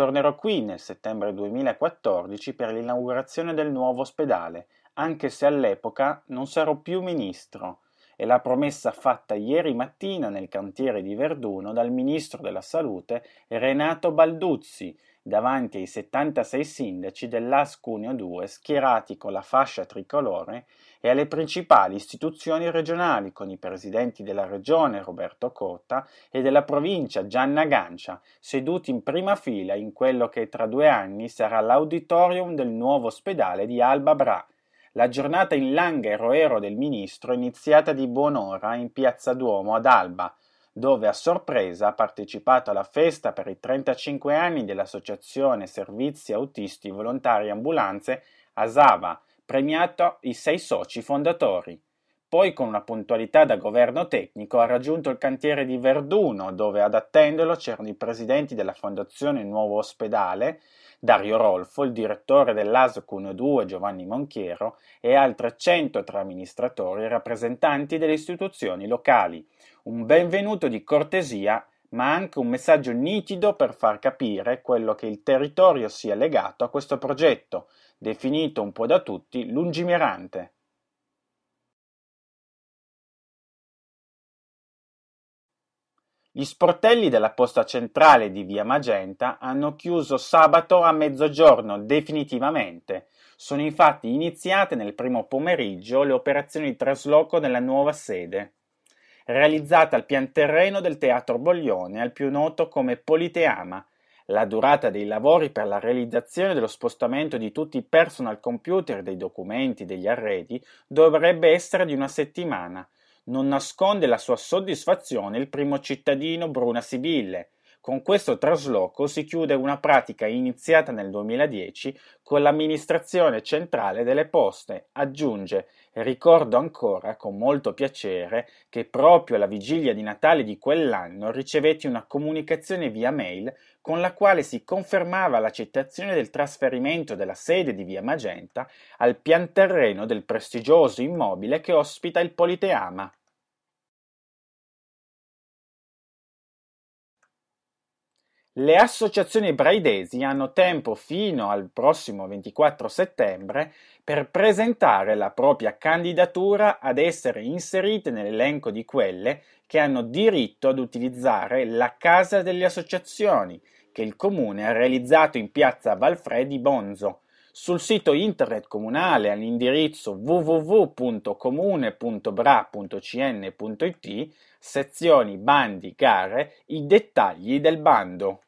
Tornerò qui nel settembre 2014 per l'inaugurazione del nuovo ospedale, anche se all'epoca non sarò più ministro e la promessa fatta ieri mattina nel cantiere di Verduno dal ministro della Salute Renato Balduzzi davanti ai 76 sindaci dell'Ascunio Cuneo 2 schierati con la fascia tricolore e alle principali istituzioni regionali con i presidenti della regione Roberto Cotta e della provincia Gianna Gancia, seduti in prima fila in quello che tra due anni sarà l'auditorium del nuovo ospedale di Alba Bra, la giornata in langa e roero del ministro è iniziata di buon'ora in piazza Duomo ad Alba, dove a sorpresa ha partecipato alla festa per i 35 anni dell'Associazione Servizi Autisti Volontari Ambulanze Asava, premiato i sei soci fondatori. Poi con una puntualità da governo tecnico ha raggiunto il cantiere di Verduno dove ad attenderlo c'erano i presidenti della Fondazione Nuovo Ospedale, Dario Rolfo, il direttore dell'ASO 1-2 Giovanni Monchiero e altri tra amministratori e rappresentanti delle istituzioni locali. Un benvenuto di cortesia ma anche un messaggio nitido per far capire quello che il territorio sia legato a questo progetto, definito un po' da tutti lungimirante. Gli sportelli della posta centrale di via Magenta hanno chiuso sabato a mezzogiorno definitivamente. Sono infatti iniziate nel primo pomeriggio le operazioni di trasloco nella nuova sede, realizzata al pian terreno del Teatro Boglione, al più noto come Politeama. La durata dei lavori per la realizzazione dello spostamento di tutti i personal computer, dei documenti, degli arredi dovrebbe essere di una settimana non nasconde la sua soddisfazione il primo cittadino Bruna Sibille. Con questo trasloco si chiude una pratica iniziata nel 2010 con l'amministrazione centrale delle poste. Aggiunge, ricordo ancora con molto piacere che proprio alla vigilia di Natale di quell'anno ricevetti una comunicazione via mail con la quale si confermava l'accettazione del trasferimento della sede di Via Magenta al pianterreno del prestigioso immobile che ospita il Politeama. Le associazioni braidesi hanno tempo fino al prossimo 24 settembre per presentare la propria candidatura ad essere inserite nell'elenco di quelle che hanno diritto ad utilizzare la Casa delle Associazioni che il comune ha realizzato in piazza Valfredi Bonzo. Sul sito internet comunale all'indirizzo www.comune.bra.cn.it, sezioni bandi gare, i dettagli del bando.